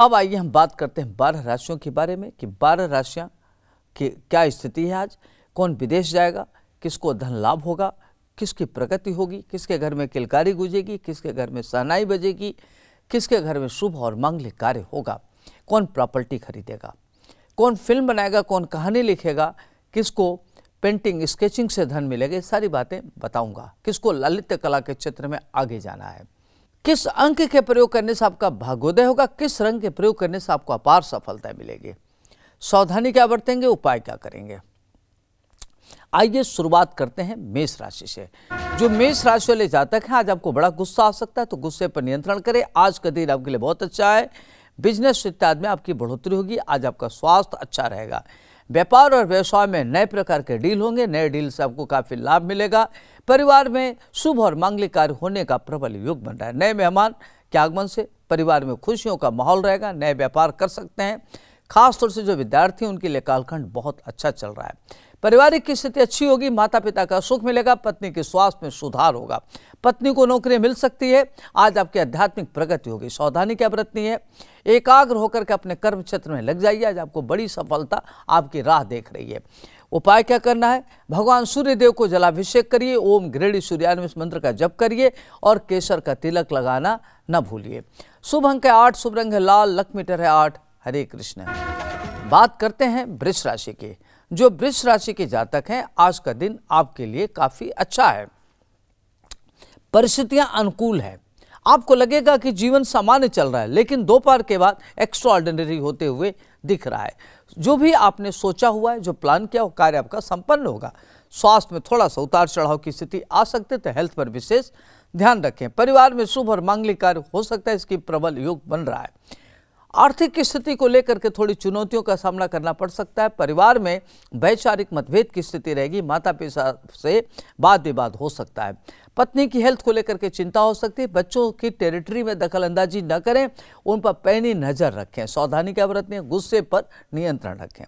अब आइए हम बात करते हैं बारह राशियों के बारे में कि बारह राशियाँ की क्या स्थिति है आज कौन विदेश जाएगा किसको धन लाभ होगा किसकी प्रगति होगी किसके घर में किलकारी गुजेगी किसके घर में सहनाई बजेगी किसके घर में शुभ और मांगलिक कार्य होगा कौन प्रॉपर्टी खरीदेगा कौन फिल्म बनाएगा कौन कहानी लिखेगा किसको पेंटिंग स्केचिंग से धन मिलेगा सारी बातें बताऊंगा किसको ललित कला के क्षेत्र में आगे जाना है किस अंक के प्रयोग करने से आपका भागोदय होगा किस रंग के प्रयोग करने से आपको अपार सफलता मिलेगी सावधानी क्या बरतेंगे उपाय क्या करेंगे आइए शुरुआत करते हैं मेष राशि से जो मेष राशि वाले जातक हैं आज आपको बड़ा गुस्सा आ सकता है तो गुस्से पर नियंत्रण करें आज का दिन आपके लिए बहुत अच्छा है बिजनेस इत्यादि में आपकी बढ़ोतरी होगी आज आपका स्वास्थ्य अच्छा रहेगा व्यापार और व्यवसाय में नए प्रकार के डील होंगे नए डील से आपको काफ़ी लाभ मिलेगा परिवार में शुभ और मांगलिक कार्य होने का प्रबल योग बन रहा है नए मेहमान के आगमन से परिवार में खुशियों का माहौल रहेगा नए व्यापार कर सकते हैं खासतौर से जो विद्यार्थी उनके लिए कालखंड बहुत अच्छा चल रहा है पारिवारिक की स्थिति अच्छी होगी माता पिता का सुख मिलेगा पत्नी के स्वास्थ्य में सुधार होगा पत्नी को नौकरी मिल सकती है आज आपकी आध्यात्मिक प्रगति होगी सावधानी क्या बरतनी है एकाग्र होकर के अपने कर्म क्षेत्र में लग जाइए आज आपको बड़ी सफलता आपकी राह देख रही है उपाय क्या करना है भगवान सूर्य देव को जलाभिषेक करिए ओम ग्रेडी सूर्यान्विष मंत्र का जप करिए और केसर का तिलक लगाना न भूलिए शुभ अंक है आठ शुभ रंग है लाल लक मीटर है आठ हरे कृष्ण बात करते हैं वृक्ष राशि की जो वृक्ष राशि के जातक हैं आज का दिन आपके लिए काफी अच्छा है परिस्थितियां अनुकूल है आपको लगेगा कि जीवन सामान्य चल रहा है लेकिन दोपहर के बाद एक्स्ट्रॉर्डिनरी होते हुए दिख रहा है जो भी आपने सोचा हुआ है जो प्लान किया वो कार्य आपका संपन्न होगा स्वास्थ्य में थोड़ा सा उतार चढ़ाव की स्थिति आ सकती है तो हेल्थ पर विशेष ध्यान रखें परिवार में शुभ और मांगलिक कार्य हो सकता है इसकी प्रबल योग बन रहा है आर्थिक स्थिति को लेकर के थोड़ी चुनौतियों का सामना करना पड़ सकता है परिवार में वैचारिक मतभेद की स्थिति रहेगी माता पिता से वाद विवाद हो सकता है पत्नी की हेल्थ को लेकर के चिंता हो सकती है बच्चों की टेरिटरी में दखल अंदाजी न करें उन पर पैनी नज़र रखें सावधानी क्या बरतने गुस्से पर नियंत्रण रखें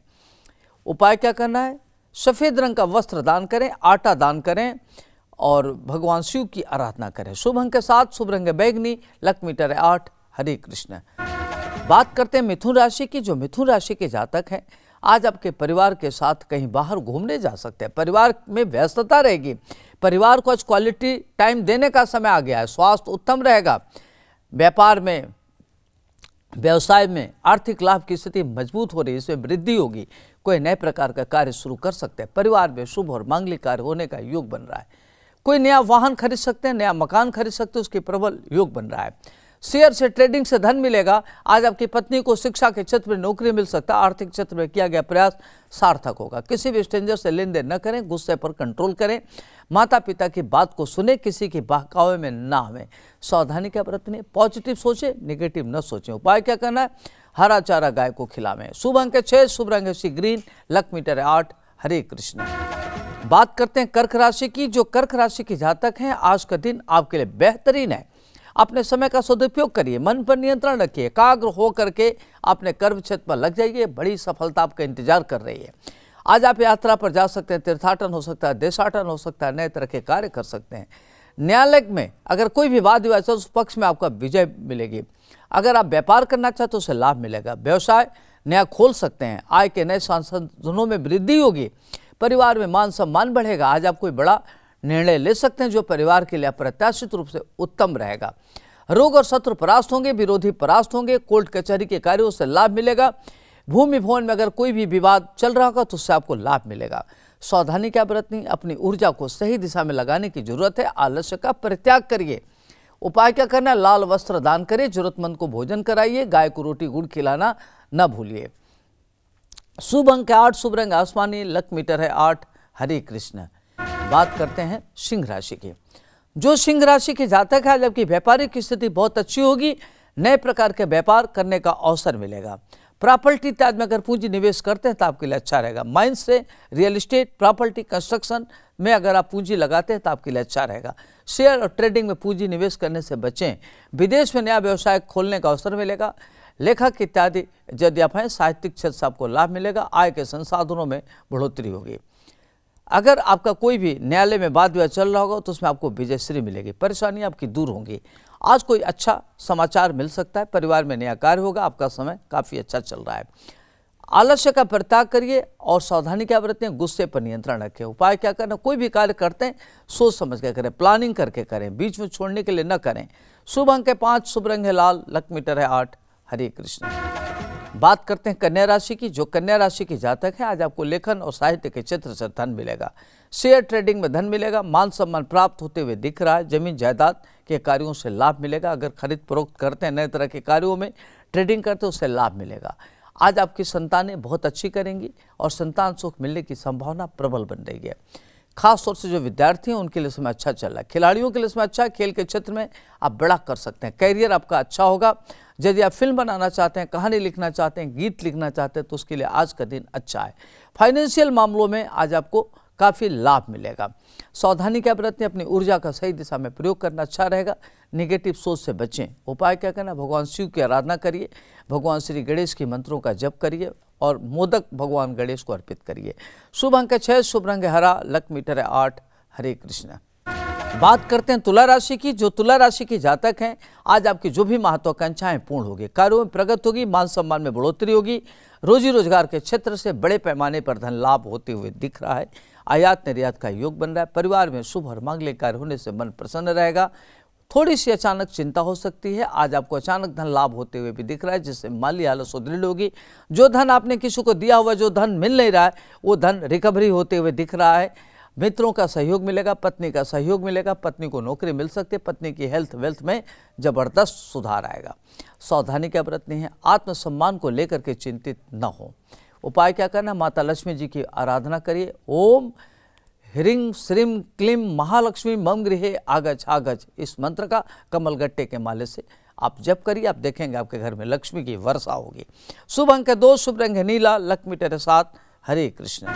उपाय क्या करना है सफ़ेद रंग का वस्त्र दान करें आटा दान करें और भगवान शिव की आराधना करें शुभ अंक के साथ शुभ रंग बैगनी लक्ष्मी मीटर आठ हरे कृष्ण बात करते हैं मिथुन राशि की जो मिथुन राशि के जातक हैं आज आपके परिवार के साथ कहीं बाहर घूमने जा सकते हैं परिवार में व्यस्तता रहेगी परिवार को आज क्वालिटी टाइम देने का समय आ गया है स्वास्थ्य उत्तम रहेगा व्यापार में व्यवसाय में आर्थिक लाभ की स्थिति मजबूत हो रही है इसमें वृद्धि होगी कोई नए प्रकार का कार्य शुरू कर सकते हैं परिवार में शुभ और मांगलिक कार्य होने का योग बन रहा है कोई नया वाहन खरीद सकते हैं नया मकान खरीद सकते हैं उसके प्रबल योग बन रहा है शेयर से ट्रेडिंग से धन मिलेगा आज आपकी पत्नी को शिक्षा के क्षेत्र में नौकरी मिल सकता आर्थिक क्षेत्र में किया गया प्रयास सार्थक होगा किसी भी स्ट्रेंजर से लेन देन न करें गुस्से पर कंट्रोल करें माता पिता की बात को सुने किसी की बहकावे में ना हो सावधानी का बरतने पॉजिटिव सोचें निगेटिव न सोचें उपाय क्या करना है हरा चारा गाय को खिलावें शुभ अंक छः शुभ रंग सी ग्रीन लक मीटर आठ हरे कृष्ण बात करते हैं कर्क राशि की जो कर्क राशि के जातक हैं आज का दिन आपके लिए बेहतरीन है अपने समय का सदुपयोग करिए मन पर नियंत्रण रखिए एकाग्र हो करके अपने कर्म क्षेत्र पर लग जाइए बड़ी सफलता आपका इंतजार कर रही है आज आप यात्रा पर जा सकते हैं तीर्थाटन हो सकता है देशाटन हो सकता है नए तरह के कार्य कर सकते हैं न्यायालय में अगर कोई भी वाद विवाद तो उस पक्ष में आपका विजय मिलेगी अगर आप व्यापार करना चाहते तो उसे लाभ मिलेगा व्यवसाय नया खोल सकते हैं आय के नए संसाधनों में वृद्धि होगी परिवार में मान सम्मान बढ़ेगा आज आप कोई बड़ा निर्णय ले सकते हैं जो परिवार के लिए अप्रत्याशित रूप से उत्तम रहेगा रोग और शत्रु परास्त होंगे विरोधी परास्त होंगे कोर्ट कचहरी के कार्यों से लाभ मिलेगा भूमि भवन में अगर कोई भी विवाद चल रहा होगा तो उससे आपको लाभ मिलेगा सावधानी क्या बरतनी अपनी ऊर्जा को सही दिशा में लगाने की जरूरत है आलस्य का परित्याग करिए उपाय क्या करना लाल वस्त्र दान करें जरूरतमंद को भोजन कराइए गाय को रोटी गुड़ खिलाना न भूलिए शुभ अंक है आठ शुभ रंग आसमानी लक मीटर है आठ हरे कृष्ण बात करते हैं सिंह राशि की जो सिंह राशि के जातक है जबकि व्यापारिक स्थिति बहुत अच्छी होगी नए प्रकार के व्यापार करने का अवसर मिलेगा प्रॉपर्टी इत्यादि में अगर पूंजी निवेश करते हैं तो आपके लिए अच्छा रहेगा माइंस से रियल इस्टेट प्रॉपर्टी कंस्ट्रक्शन में अगर आप पूंजी लगाते हैं तो आपके लिए अच्छा रहेगा शेयर और ट्रेडिंग में पूंजी निवेश करने से बचें विदेश में नया व्यवसाय खोलने का अवसर मिलेगा लेखक इत्यादि यदि आप हैं साहित्यिक क्षेत्र से आपको लाभ मिलेगा आय के संसाधनों में बढ़ोतरी होगी अगर आपका कोई भी न्यायालय में वाद विवाद चल रहा होगा तो उसमें आपको विजयश्री मिलेगी परेशानी आपकी दूर होंगी आज कोई अच्छा समाचार मिल सकता है परिवार में नया कार्य होगा आपका समय काफ़ी अच्छा चल रहा है आलस्य का प्रताग करिए और सावधानी क्या बरतें गुस्से पर नियंत्रण रखें उपाय क्या करना कोई भी कार्य करते हैं सोच समझ के करें प्लानिंग करके करें बीच में छोड़ने के लिए न करें शुभ अंक है पाँच शुभ रंग है लाल लक मीटर है आठ हरे कृष्ण बात करते हैं कन्या राशि की जो कन्या राशि की जातक है आज आपको लेखन और साहित्य के क्षेत्र से धन मिलेगा शेयर ट्रेडिंग में धन मिलेगा मान सम्मान प्राप्त होते हुए दिख रहा है जमीन जायदाद के कार्यों से लाभ मिलेगा अगर खरीद फरोख्त करते हैं नए तरह के कार्यों में ट्रेडिंग करते हैं उससे लाभ मिलेगा आज आपकी संतानें बहुत अच्छी करेंगी और संतान सुख मिलने की संभावना प्रबल बन रही है खास तौर से जो विद्यार्थी हैं उनके लिए समय अच्छा चल रहा है खिलाड़ियों के लिए समय अच्छा है खेल के क्षेत्र में आप बड़ा कर सकते हैं कैरियर आपका अच्छा होगा यदि आप फिल्म बनाना चाहते हैं कहानी लिखना चाहते हैं गीत लिखना चाहते हैं तो उसके लिए आज का दिन अच्छा है फाइनेंशियल मामलों में आज आपको काफ़ी लाभ मिलेगा सावधानी क्या बरतें अपनी ऊर्जा का सही दिशा में प्रयोग करना अच्छा रहेगा निगेटिव सोच से बचें उपाय क्या करना भगवान शिव की आराधना करिए भगवान श्री गणेश के मंत्रों का जप करिए और मोदक भगवान गणेश को अर्पित करिए शुभ अंक है छः शुभ रंग हरा लक मीटर है आठ हरे कृष्ण बात करते हैं तुला राशि की जो तुला राशि की जातक हैं आज आपकी जो भी महत्वाकांक्षाएं पूर्ण होगी कार्यों में प्रगति होगी मान सम्मान में बढ़ोतरी होगी रोजी रोजगार के क्षेत्र से बड़े पैमाने पर धन लाभ होते हुए दिख रहा है आयात निर्यात का योग बन रहा है परिवार में शुभ और मांगले कार्य होने से मन प्रसन्न रहेगा थोड़ी सी अचानक चिंता हो सकती है आज आपको अचानक धन लाभ होते हुए भी दिख रहा है जिससे माली हालत सुदृढ़ होगी जो धन आपने किसी को दिया हुआ जो धन मिल नहीं रहा है वो धन रिकवरी होते हुए दिख रहा है मित्रों का सहयोग मिलेगा पत्नी का सहयोग मिलेगा पत्नी को नौकरी मिल सकती है पत्नी की हेल्थ वेल्थ में जबरदस्त सुधार आएगा सावधानी क्या बरतनी है आत्मसम्मान को लेकर के चिंतित न हो उपाय क्या करना माता लक्ष्मी जी की आराधना करिए ओम ह्रीं श्रीं क्लीं महालक्ष्मी मम गृहे आगज आगज इस मंत्र का कमल गट्टे के माले से आप जप करिए आप देखेंगे आपके घर में लक्ष्मी की वर्षा होगी शुभ अंक दो शुभ रंग नीला लक्ष्मी तेरे साथ हरे कृष्ण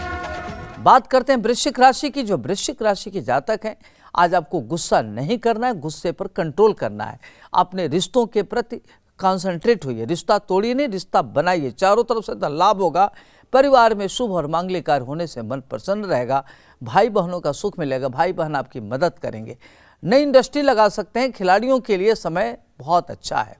बात करते हैं वृश्चिक राशि की जो वृश्चिक राशि के जातक हैं आज आपको गुस्सा नहीं करना है गुस्से पर कंट्रोल करना है अपने रिश्तों के प्रति कॉन्सेंट्रेट होइए रिश्ता तोड़िए नहीं रिश्ता बनाइए चारों तरफ से लाभ होगा परिवार में शुभ और मांगलिक कार्य होने से मन प्रसन्न रहेगा भाई बहनों का सुख मिलेगा भाई बहन आपकी मदद करेंगे नई इंडस्ट्री लगा सकते हैं खिलाड़ियों के लिए समय बहुत अच्छा है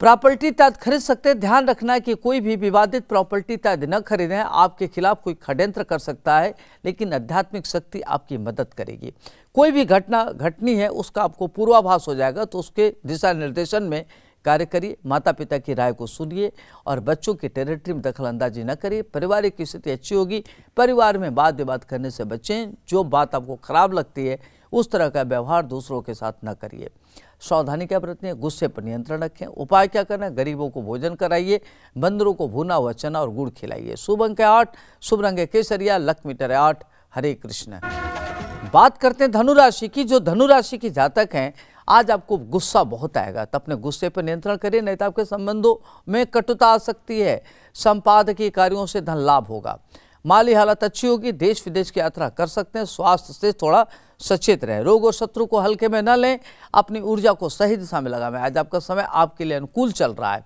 प्रॉपर्टी तहत खरीद सकते हैं ध्यान रखना है कि कोई भी विवादित प्रॉपर्टी तहत न खरीदें आपके खिलाफ कोई षड्यंत्र कर सकता है लेकिन आध्यात्मिक शक्ति आपकी मदद करेगी कोई भी घटना घटनी है उसका आपको पूर्वाभास हो जाएगा तो उसके दिशा निर्देशन में कार्य करिए माता पिता की राय को सुनिए और बच्चों की टेरिटरी में दखल अंदाजी न करिए पारिवारिक स्थिति अच्छी होगी परिवार में बात विवाद करने से बचें जो बात आपको खराब लगती है उस तरह का व्यवहार दूसरों के साथ न करिए सावधानी क्या बरतनी है गुस्से पर नियंत्रण रखें उपाय क्या करना है गरीबों को भोजन कराइए बंदरों को भुना हुआ चना और गुड़ खिलाइए शुभ अंक है आठ शुभ रंग है केसरिया लक मीटर है आठ हरे कृष्ण बात करते हैं धनुराशि की जो धनुराशि की जातक हैं आज आपको गुस्सा बहुत आएगा तो अपने गुस्से पर नियंत्रण करिए नहीं तो आपके संबंधों में कटुता आ सकती है संपादकीय कार्यों से धन लाभ होगा माली हालत अच्छी होगी देश विदेश की यात्रा कर सकते हैं स्वास्थ्य से थोड़ा सचेत रहें रोग और शत्रु को हल्के में न लें अपनी ऊर्जा को सही दिशा में लगाएं आज आपका समय आपके लिए अनुकूल चल रहा है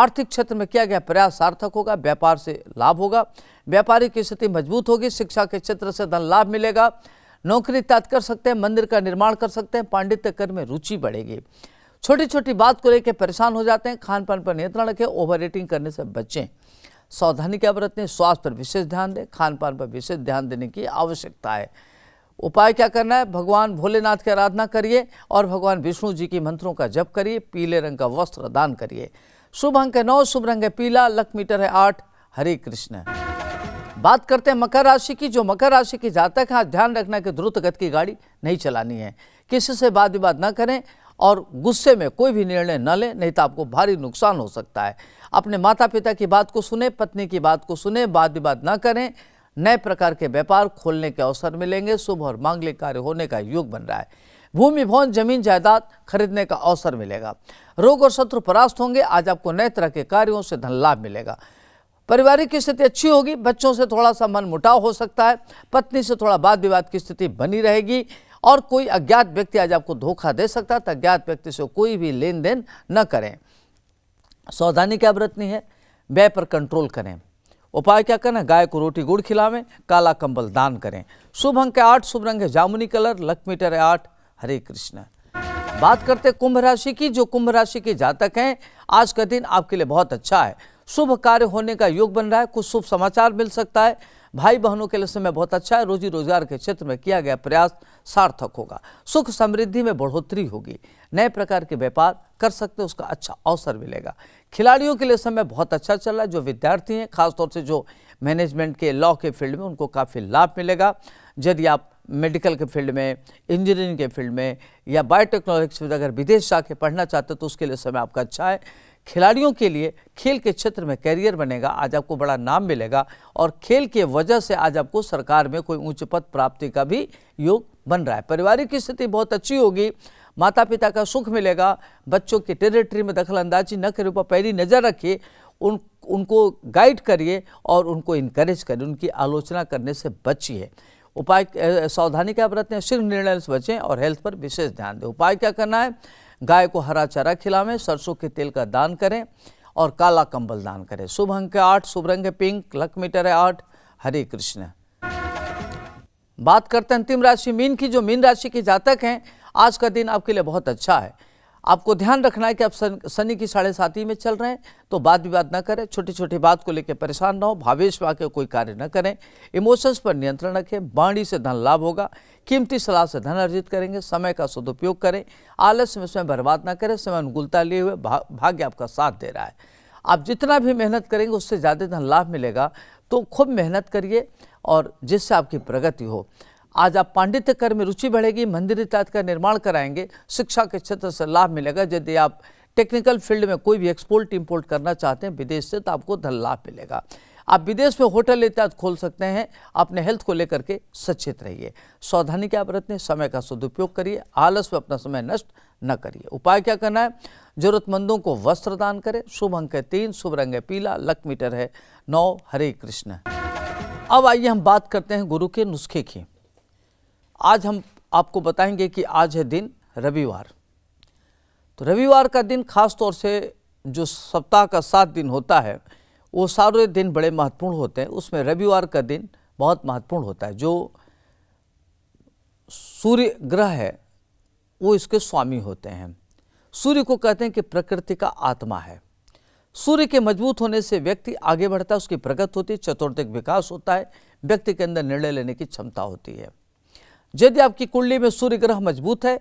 आर्थिक क्षेत्र में किया गया प्रयास सार्थक होगा व्यापार से लाभ होगा व्यापारी की स्थिति मजबूत होगी शिक्षा के क्षेत्र से धन लाभ मिलेगा नौकरी त्याग कर सकते हैं मंदिर का निर्माण कर सकते हैं पांडित्य कर में रुचि बढ़ेगी छोटी छोटी बात को लेकर परेशान हो जाते हैं खान पान पर नियंत्रण रखें ओवर करने से बचें सावधानी क्या बरतें स्वास्थ्य पर विशेष ध्यान दें खान पान पर विशेष ध्यान देने की आवश्यकता है उपाय क्या करना है भगवान भोलेनाथ की आराधना करिए और भगवान विष्णु जी के मंत्रों का जप करिए पीले रंग का वस्त्र दान करिए शुभ अंक है नौ शुभ रंग है पीला लक मीटर है आठ हरे कृष्ण बात करते हैं मकर राशि की जो मकर राशि की जातक है ध्यान रखना कि द्रुत गति की गाड़ी नहीं चलानी है किसी से बात विवाद ना करें और गुस्से में कोई भी निर्णय न लें नहीं तो आपको भारी नुकसान हो सकता है अपने माता पिता की बात को सुने पत्नी की बात को सुने बात विवाद न करें नए प्रकार के व्यापार खोलने के अवसर मिलेंगे शुभ और मांगलिक कार्य होने का योग बन रहा है भूमि भवन जमीन जायदाद खरीदने का अवसर मिलेगा रोग और शत्रु परास्त होंगे आज आपको नए तरह के कार्यों से धन लाभ मिलेगा पारिवारिक की स्थिति अच्छी होगी बच्चों से थोड़ा सा मन मुटाव हो सकता है पत्नी से थोड़ा वाद विवाद की स्थिति बनी रहेगी और कोई अज्ञात व्यक्ति आज आपको धोखा दे सकता है तो अज्ञात व्यक्ति से कोई भी लेन देन न करें सावधानी क्या बरतनी है व्यय पर कंट्रोल करें उपाय क्या करें गाय को रोटी गुड़ खिलावें काला कंबल दान करें शुभ अंक आठ शुभ रंग है जामुनी कलर है आठ हरे कृष्ण बात करते कुंभ राशि की जो कुंभ राशि के जातक हैं आज का दिन आपके लिए बहुत अच्छा है शुभ कार्य होने का योग बन रहा है कुछ शुभ समाचार मिल सकता है भाई बहनों के लिए समय बहुत अच्छा है रोजी रोजगार के क्षेत्र में किया गया प्रयास सार्थक होगा सुख समृद्धि में बढ़ोतरी होगी नए प्रकार के व्यापार कर सकते हैं उसका अच्छा अवसर मिलेगा खिलाड़ियों के लिए समय बहुत अच्छा चल रहा है जो विद्यार्थी हैं खासतौर से जो मैनेजमेंट के लॉ के फील्ड में उनको काफ़ी लाभ मिलेगा यदि आप मेडिकल के फील्ड में इंजीनियरिंग के फील्ड में या बायोटेक्नोलॉजी अगर विदेश जाके पढ़ना चाहते हो तो उसके लिए समय आपका अच्छा है खिलाड़ियों के लिए खेल के क्षेत्र में कैरियर बनेगा आज आपको बड़ा नाम मिलेगा और खेल के वजह से आज आपको सरकार में कोई ऊंच पद प्राप्ति का भी योग बन रहा है पारिवारिक स्थिति बहुत अच्छी होगी माता पिता का सुख मिलेगा बच्चों की टेरिटरी में दखल अंदाजी न करे पर पहली नज़र रखिए उन उनको गाइड करिए और उनको इनकरेज करिए उनकी आलोचना करने से बचिए उपाय सावधानी क्या बरतें सिर्फ निर्णय से बचें और हेल्थ पर विशेष ध्यान दें उपाय क्या करना है गाय को हरा चारा खिलावें सरसों के तेल का दान करें और काला कंबल दान करें शुभ अंक है आठ शुभ रंग है पिंक लक मीटर है आठ हरे कृष्ण बात करते हैं अंतिम राशि मीन की जो मीन राशि के जातक हैं आज का दिन आपके लिए बहुत अच्छा है आपको ध्यान रखना है कि आप सन, की साढ़े साथी में चल रहे हैं तो बात विवाद ना करें छोटी छोटी बात को लेकर परेशान ना हो भावेश में आकर कोई कार्य ना करें इमोशंस पर नियंत्रण रखें बाणी से धन लाभ होगा कीमती सलाह से धन अर्जित करेंगे समय का सदुपयोग करें आलस में स्वयं बर्बाद ना करें समय अनुकूलता लिए हुए भा, भाग्य आपका साथ दे रहा है आप जितना भी मेहनत करेंगे उससे ज़्यादा धन लाभ मिलेगा तो खूब मेहनत करिए और जिससे आपकी प्रगति हो आज आप पांडित्य कर में रुचि बढ़ेगी मंदिर का निर्माण कराएंगे शिक्षा के क्षेत्र से लाभ मिलेगा यदि आप टेक्निकल फील्ड में कोई भी एक्सपोर्ट इम्पोर्ट करना चाहते हैं विदेश से तो आपको धन लाभ मिलेगा आप विदेश में होटल इत्यादि खोल सकते हैं अपने हेल्थ को लेकर के सचेत रहिए सावधानी क्या बरतने समय का सदुपयोग करिए आलस में अपना समय नष्ट न करिए उपाय क्या करना है जरूरतमंदों को वस्त्र दान करें शुभ अंक है तीन शुभ रंग है पीला लक मीटर है नौ हरे कृष्ण अब आइए हम बात करते हैं गुरु के नुस्खे की आज हम आपको बताएंगे कि आज है दिन रविवार तो रविवार का दिन खास तौर से जो सप्ताह का सात दिन होता है वो सारे दिन बड़े महत्वपूर्ण होते हैं उसमें रविवार का दिन बहुत महत्वपूर्ण होता है जो सूर्य ग्रह है वो इसके स्वामी होते हैं सूर्य को कहते हैं कि प्रकृति का आत्मा है सूर्य के मजबूत होने से व्यक्ति आगे बढ़ता है उसकी प्रगति होती है चतुर्थिक विकास होता है व्यक्ति के अंदर निर्णय लेने की क्षमता होती है यदि आपकी कुंडली में सूर्य ग्रह मजबूत है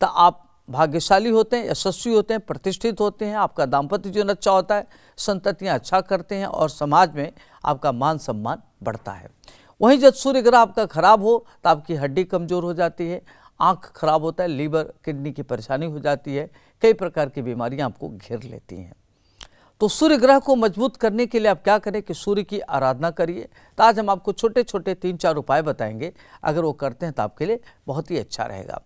तो आप भाग्यशाली होते हैं यशस्वी होते हैं प्रतिष्ठित होते हैं आपका दाम्पत्य जीवन अच्छा होता है संततियाँ अच्छा करते हैं और समाज में आपका मान सम्मान बढ़ता है वहीं जब सूर्य ग्रह आपका खराब हो तो आपकी हड्डी कमज़ोर हो जाती है आँख खराब होता है लीवर किडनी की परेशानी हो जाती है कई प्रकार की बीमारियाँ आपको घेर लेती हैं तो सूर्य ग्रह को मजबूत करने के लिए आप क्या करें कि सूर्य की आराधना करिए तो आज हम आपको छोटे छोटे तीन चार उपाय बताएंगे अगर वो करते हैं तो आपके लिए बहुत ही अच्छा रहेगा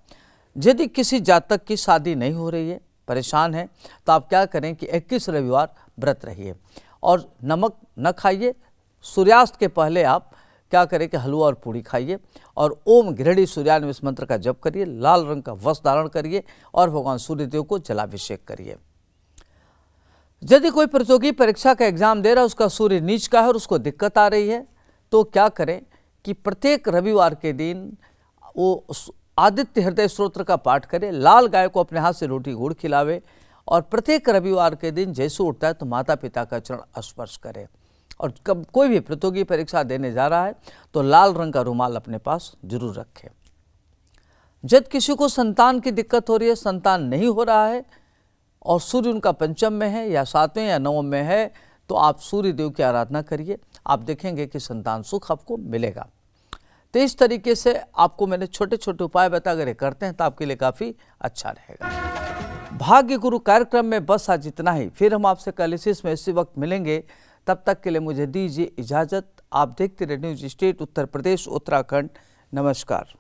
यदि किसी जातक की शादी नहीं हो रही है परेशान है तो आप क्या करें कि 21 रविवार व्रत रहिए और नमक न खाइए सूर्यास्त के पहले आप क्या करें कि हलवा और पूड़ी खाइए और ओम गृहड़ी सूर्यान्विष मंत्र का जप करिए लाल रंग का वस्त्र धारण करिए और भगवान सूर्यदेव को जलाभिषेक करिए यदि कोई प्रतियोगी परीक्षा का एग्जाम दे रहा है उसका सूर्य नीच का है और उसको दिक्कत आ रही है तो क्या करें कि प्रत्येक रविवार के दिन वो आदित्य हृदय स्त्रोत्र का पाठ करे लाल गाय को अपने हाथ से रोटी गुड़ खिलावे और प्रत्येक रविवार के दिन जैसे उठता है तो माता पिता का चरण स्पर्श करे और कब कोई भी प्रतियोगी परीक्षा देने जा रहा है तो लाल रंग का रुमाल अपने पास जरूर रखें जब किसी को संतान की दिक्कत हो रही है संतान नहीं हो रहा है और सूर्य उनका पंचम में है या सातवें या नवम में है तो आप सूर्य देव की आराधना करिए आप देखेंगे कि संतान सुख आपको मिलेगा तो इस तरीके से आपको मैंने छोटे छोटे उपाय बता अगर करते हैं तो आपके लिए काफ़ी अच्छा रहेगा भाग्य गुरु कार्यक्रम में बस आज इतना ही फिर हम आपसे कल इसी में इसी वक्त मिलेंगे तब तक के लिए मुझे दीजिए इजाज़त आप देखते रहे न्यूज स्टेट उत्तर प्रदेश उत्तराखंड नमस्कार